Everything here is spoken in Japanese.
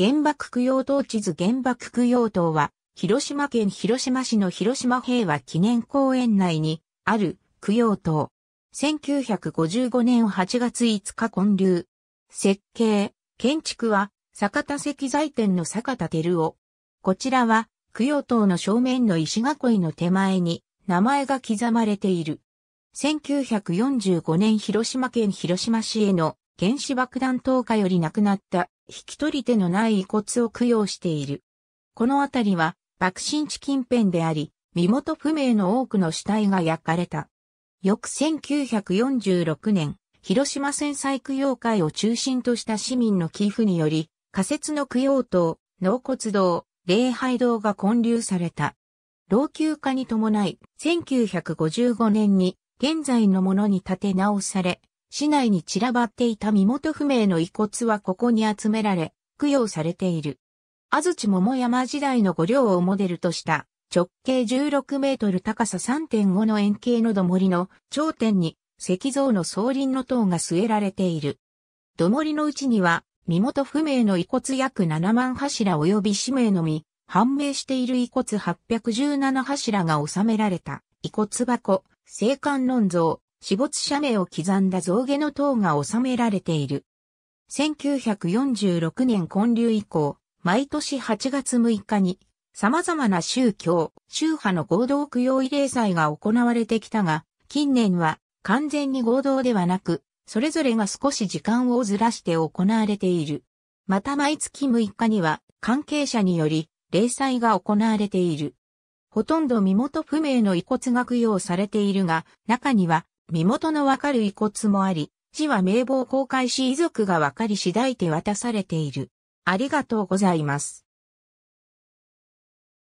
原爆供養塔地図原爆供養塔は、広島県広島市の広島平和記念公園内にある供養塔。1955年8月5日建立。設計、建築は、坂田石材店の坂田照夫。こちらは、供養塔の正面の石囲いの手前に、名前が刻まれている。1945年広島県広島市への原子爆弾投下より亡くなった引き取り手のない遺骨を供養している。この辺りは爆心地近辺であり、身元不明の多くの死体が焼かれた。翌1946年、広島戦災供養会を中心とした市民の寄付により、仮設の供養塔、納骨堂、礼拝堂が建立された。老朽化に伴い、1955年に現在のものに建て直され、市内に散らばっていた身元不明の遺骨はここに集められ、供養されている。安土桃山時代の御陵をモデルとした直径16メートル高さ3.5の円形の土盛の頂点に石像の総輪の塔が据えられている。土盛のうちには身元不明の遺骨約7万柱及び氏名のみ、判明している遺骨817柱が収められた遺骨箱、青観論像、死没者名を刻んだ象牙の塔が収められている。1946年建立以降、毎年8月6日に、様々な宗教、宗派の合同供養慰霊祭が行われてきたが、近年は完全に合同ではなく、それぞれが少し時間をずらして行われている。また毎月6日には関係者により、霊祭が行われている。ほとんど身元不明の遺骨が供養されているが、中には身元のわかる遺骨もあり、死は名簿を公開し遺族がわかり次第手渡されている。ありがとうございます。